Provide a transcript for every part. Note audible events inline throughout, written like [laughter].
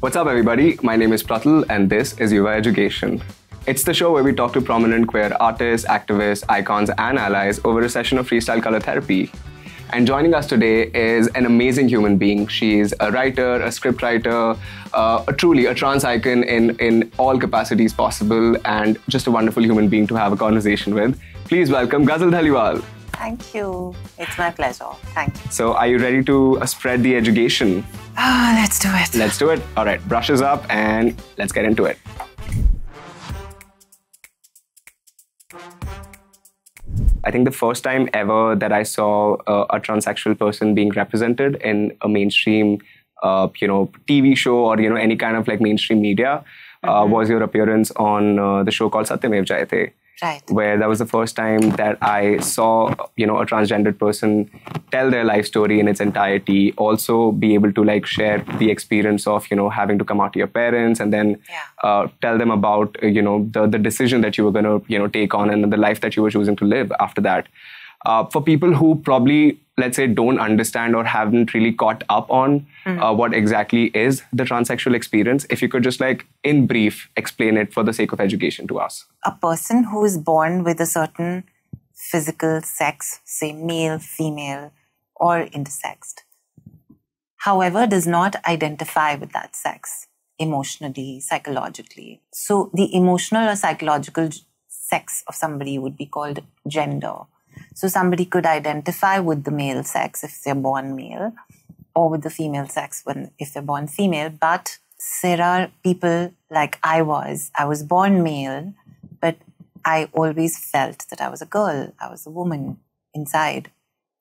What's up, everybody? My name is Pratul, and this is Yuva Education. It's the show where we talk to prominent queer artists, activists, icons, and allies over a session of freestyle color therapy. And joining us today is an amazing human being. She's a writer, a scriptwriter, uh, a truly a trans icon in, in all capacities possible, and just a wonderful human being to have a conversation with. Please welcome Ghazal Dhaliwal. Thank you. It's my pleasure. Thank you. So, are you ready to uh, spread the education? Ah, oh, let's do it. Let's do it. All right, brushes up and let's get into it. I think the first time ever that I saw uh, a transsexual person being represented in a mainstream, uh, you know, TV show or you know any kind of like mainstream media uh, mm -hmm. was your appearance on uh, the show called Satyamev Jayate right. where that was the first time that I saw, you know, a transgendered person tell their life story in its entirety, also be able to like share the experience of, you know, having to come out to your parents and then yeah. uh, tell them about, you know, the, the decision that you were going to, you know, take on and the life that you were choosing to live after that uh, for people who probably let's say don't understand or haven't really caught up on mm. uh, what exactly is the transsexual experience if you could just like in brief explain it for the sake of education to us a person who is born with a certain physical sex say male female or intersexed however does not identify with that sex emotionally psychologically so the emotional or psychological sex of somebody would be called gender so somebody could identify with the male sex if they're born male or with the female sex when if they're born female. But there are people like I was. I was born male, but I always felt that I was a girl. I was a woman inside,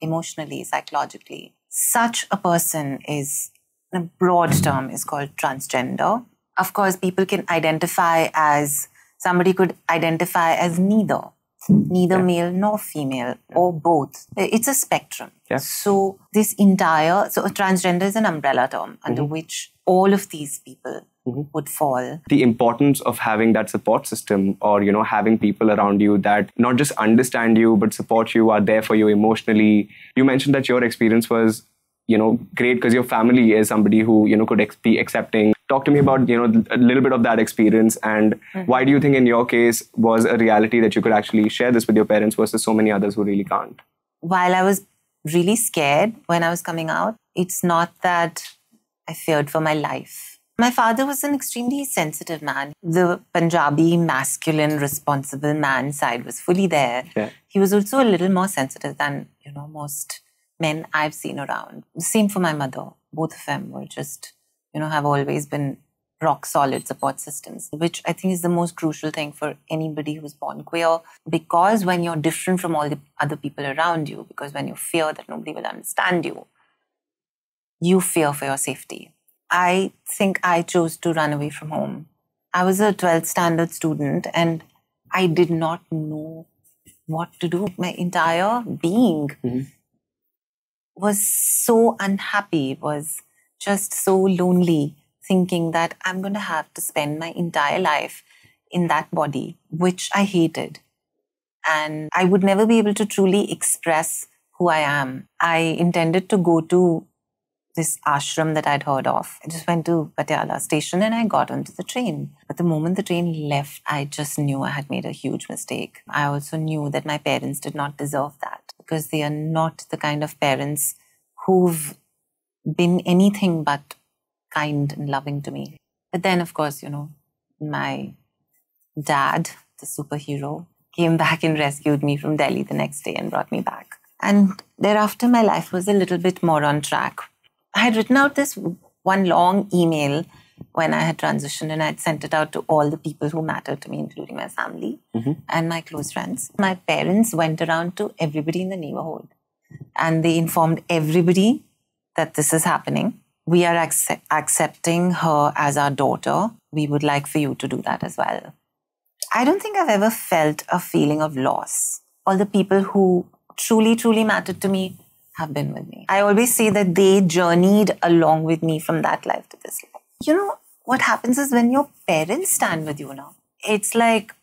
emotionally, psychologically. Such a person is, in a broad term, is called transgender. Of course, people can identify as, somebody could identify as neither neither yeah. male nor female yeah. or both. Uh, it's a spectrum. Yeah. So this entire so transgender is an umbrella term under mm-hmm. which all of these people mm-hmm. would fall. The importance of having that support system or you know having people around you that not just understand you but support you are there for you emotionally. You mentioned that your experience was you know great because your family is somebody who you know could ex- be accepting talk to me about you know a little bit of that experience and mm-hmm. why do you think in your case was a reality that you could actually share this with your parents versus so many others who really can't while i was really scared when i was coming out it's not that i feared for my life my father was an extremely sensitive man. The Punjabi masculine, responsible man side was fully there. Yeah. He was also a little more sensitive than, you know, most men I've seen around. Same for my mother. Both of them were just, you know, have always been rock solid support systems, which I think is the most crucial thing for anybody who's born queer. Because when you're different from all the other people around you, because when you fear that nobody will understand you, you fear for your safety. I think I chose to run away from home. I was a 12th standard student and I did not know what to do. My entire being mm-hmm was so unhappy, was just so lonely, thinking that I'm going to have to spend my entire life in that body, which I hated. And I would never be able to truly express who I am. I intended to go to this ashram that I'd heard of. I just went to Patiala station and I got onto the train. But the moment the train left, I just knew I had made a huge mistake. I also knew that my parents did not deserve that because they are not the kind of parents who've been anything but kind and loving to me. But then, of course, you know, my dad, the superhero, came back and rescued me from Delhi the next day and brought me back. And thereafter, my life was a little bit more on track I had written out this one long email when I had transitioned and I'd sent it out to all the people who mattered to me, including my family mm-hmm. and my close friends. My parents went around to everybody in the neighborhood and they informed everybody that this is happening. We are accepting her as our daughter. We would like for you to do that as well. I don't think I've ever felt a feeling of loss. All the people who truly, truly mattered to me have been with me. I always say that they journeyed along with me from that life to this life. You know, what happens is when your parents stand with you now, it's like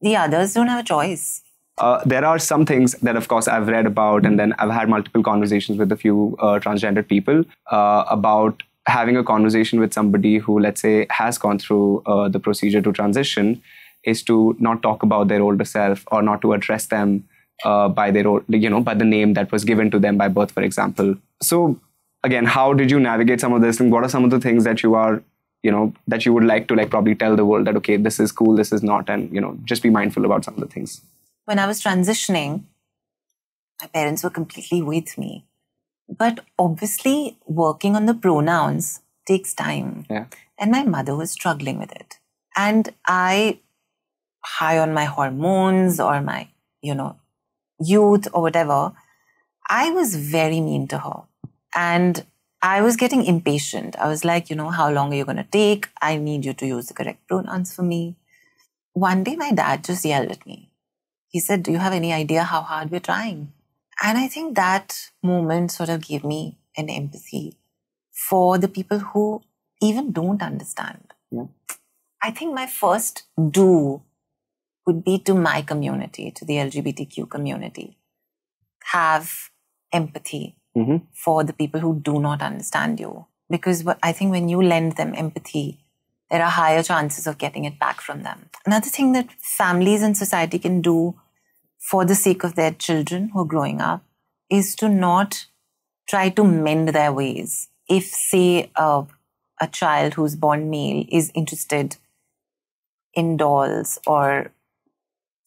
the others don't have a choice. Uh, there are some things that, of course, I've read about, and then I've had multiple conversations with a few uh, transgendered people uh, about having a conversation with somebody who, let's say, has gone through uh, the procedure to transition, is to not talk about their older self or not to address them uh, by their you know, by the name that was given to them by birth, for example. So again, how did you navigate some of this, and what are some of the things that you are, you know, that you would like to like probably tell the world that okay, this is cool, this is not, and you know, just be mindful about some of the things. When I was transitioning, my parents were completely with me, but obviously, working on the pronouns takes time, yeah. and my mother was struggling with it, and I high on my hormones or my you know youth or whatever, I was very mean to her. And I was getting impatient. I was like, you know, how long are you going to take? I need you to use the correct pronouns for me. One day, my dad just yelled at me. He said, Do you have any idea how hard we're trying? And I think that moment sort of gave me an empathy for the people who even don't understand. Yeah. I think my first do would be to my community, to the LGBTQ community. Have empathy mm-hmm. for the people who do not understand you. Because I think when you lend them empathy, there are higher chances of getting it back from them. Another thing that families and society can do for the sake of their children who are growing up is to not try to mend their ways. If, say, a child who's born male is interested in dolls or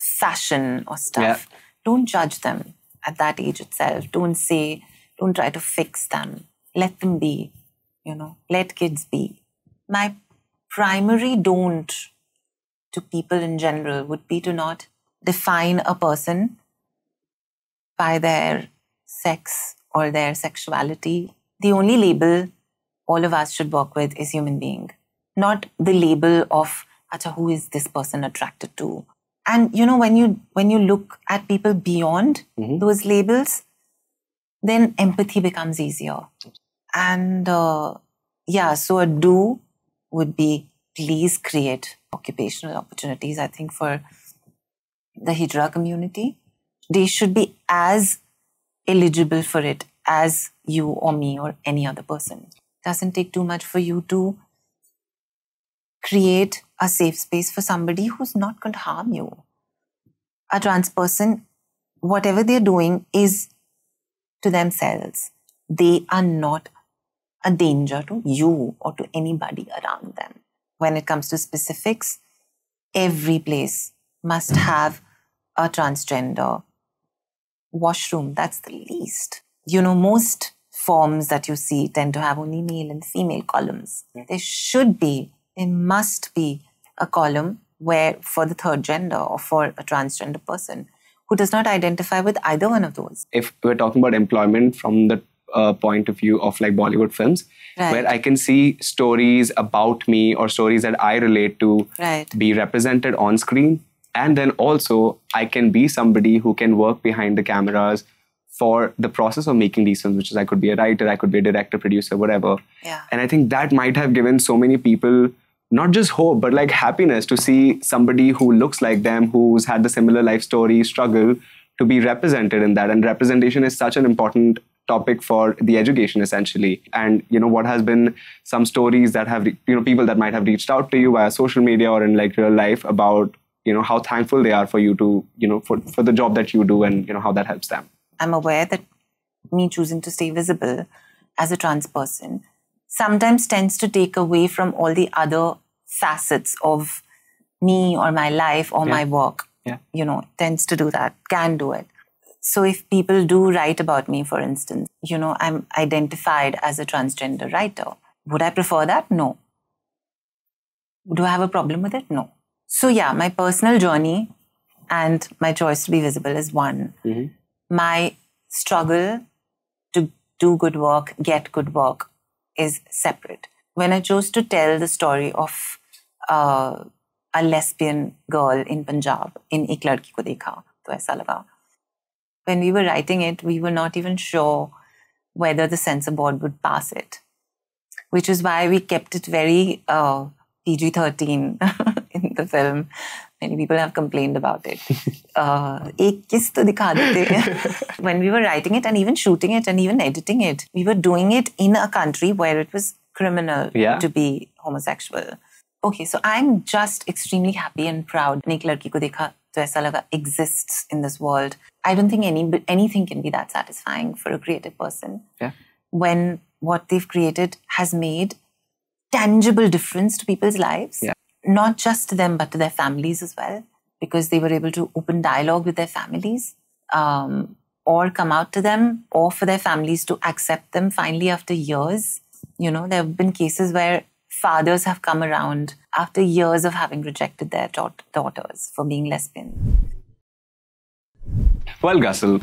fashion or stuff. Yeah. Don't judge them at that age itself. Don't say, don't try to fix them. Let them be, you know, let kids be. My primary don't to people in general would be to not define a person by their sex or their sexuality. The only label all of us should work with is human being, not the label of, who is this person attracted to? and you know when you when you look at people beyond mm-hmm. those labels then empathy becomes easier and uh, yeah so a do would be please create occupational opportunities i think for the hijra community they should be as eligible for it as you or me or any other person doesn't take too much for you to create a safe space for somebody who's not going to harm you. A trans person, whatever they're doing is to themselves. They are not a danger to you or to anybody around them. When it comes to specifics, every place must have a transgender washroom. That's the least. You know, most forms that you see tend to have only male and female columns. There should be there must be a column where for the third gender or for a transgender person who does not identify with either one of those. If we're talking about employment from the uh, point of view of like Bollywood films, right. where I can see stories about me or stories that I relate to right. be represented on screen. And then also, I can be somebody who can work behind the cameras for the process of making these films, which is I could be a writer, I could be a director, producer, whatever. Yeah. And I think that might have given so many people not just hope, but like happiness to see somebody who looks like them, who's had the similar life story, struggle, to be represented in that. And representation is such an important topic for the education essentially and you know what has been some stories that have you know people that might have reached out to you via social media or in like real life about you know how thankful they are for you to you know for, for the job that you do and you know how that helps them i'm aware that me choosing to stay visible as a trans person sometimes tends to take away from all the other facets of me or my life or yeah. my work. Yeah. You know, tends to do that, can do it. So if people do write about me, for instance, you know, I'm identified as a transgender writer. Would I prefer that? No. Do I have a problem with it? No. So yeah, my personal journey and my choice to be visible is one. Mm-hmm. My struggle to do good work, get good work is separate. When I chose to tell the story of a lesbian girl in Punjab in Ek Ladki Ko Dekha. To aisa laga. When we were writing it, we were not even sure whether the censor board would pass it, which is why we kept it very uh, PG 13 [laughs] in the film. Many people have complained about it. [laughs] Uh, [laughs] when we were writing it and even shooting it and even editing it, we were doing it in a country where it was criminal yeah. to be homosexual okay, so I'm just extremely happy and proud. एक लड़की exists in this world. I don't think any anything can be that satisfying for a creative person. Yeah. When what they've created has made tangible difference to people's lives. Yeah. Not just to them, but to their families as well, because they were able to open dialogue with their families. Um, or come out to them, or for their families to accept them finally after years. You know, there have been cases where fathers have come around after years of having rejected their daughters for being lesbian? Well, Ghazal,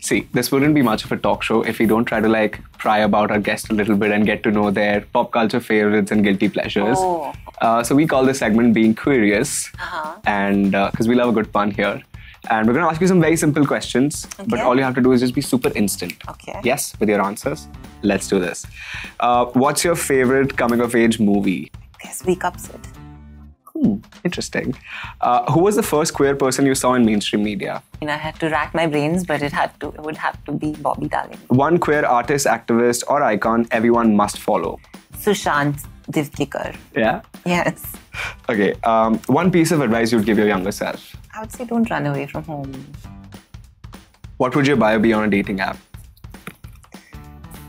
see, this wouldn't be much of a talk show if we don't try to like pry about our guest a little bit and get to know their pop culture favorites and guilty pleasures. Oh. Uh, so we call this segment being curious, uh-huh. and because uh, we love a good pun here. And we're going to ask you some very simple questions, okay. but all you have to do is just be super instant. Okay. Yes, with your answers. Let's do this. Uh, what's your favorite coming of age movie? Yes, Wake Up Hmm, interesting. Uh, who was the first queer person you saw in mainstream media? mean, I had to rack my brains, but it had to it would have to be Bobby Darling. One queer artist, activist, or icon everyone must follow. Sushant Divdikar. Yeah. Yes. Okay. Um, one piece of advice you'd give your younger self. I would say don't run away from home. What would your bio be on a dating app?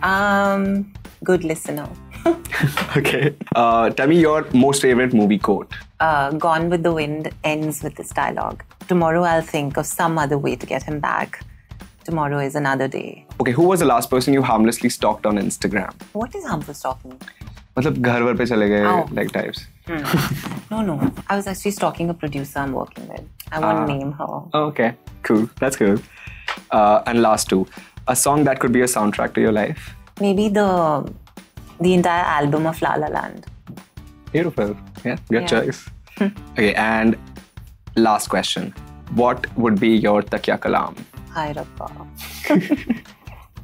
Um, good listener. [laughs] okay. Uh, tell me your most favorite movie quote. Uh, Gone with the Wind ends with this dialogue. Tomorrow I'll think of some other way to get him back. Tomorrow is another day. Okay, who was the last person you harmlessly stalked on Instagram? What is harmless stalking? मतलब घर वर पे चले गए oh. like types. Hmm. no, no. I was actually stalking a producer I'm working with. I won't uh, ah. name her. Oh, okay, cool. That's cool. Uh, and last two, a song that could be a soundtrack to your life. Maybe the the entire album of La La Land. Beautiful. Yeah, good yeah. choice. [laughs] okay, and last question. What would be your Takya Kalam? Hi, Rappa.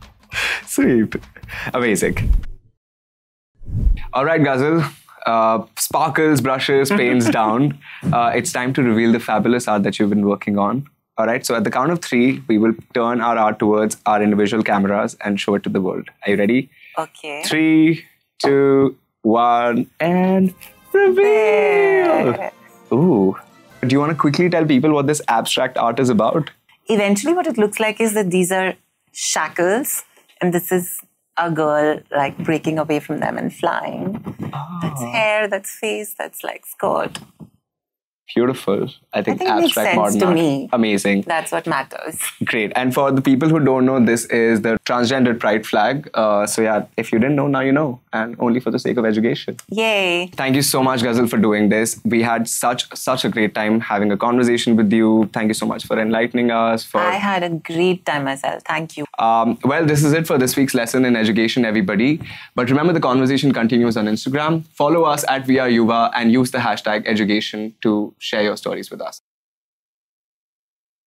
[laughs] Sweet. Amazing. All right, Ghazal uh, sparkles, brushes, paints [laughs] down. Uh, it's time to reveal the fabulous art that you've been working on. All right, so at the count of three, we will turn our art towards our individual cameras and show it to the world. Are you ready? Okay. Three, two, one, and reveal! Ooh. Do you want to quickly tell people what this abstract art is about? Eventually, what it looks like is that these are shackles, and this is a girl like breaking away from them and flying. Oh. That's hair, that's face, that's like skirt. Beautiful. I think, I think abstract modern to art. Me. Amazing. That's what matters. Great. And for the people who don't know, this is the transgender pride flag. Uh, so yeah, if you didn't know, now you know, and only for the sake of education. Yay! Thank you so much, Ghazal, for doing this. We had such such a great time having a conversation with you. Thank you so much for enlightening us. For I had a great time myself. Thank you. Um, well, this is it for this week's lesson in education, everybody. But remember, the conversation continues on Instagram. Follow us at Yuva and use the hashtag education to share your stories with us.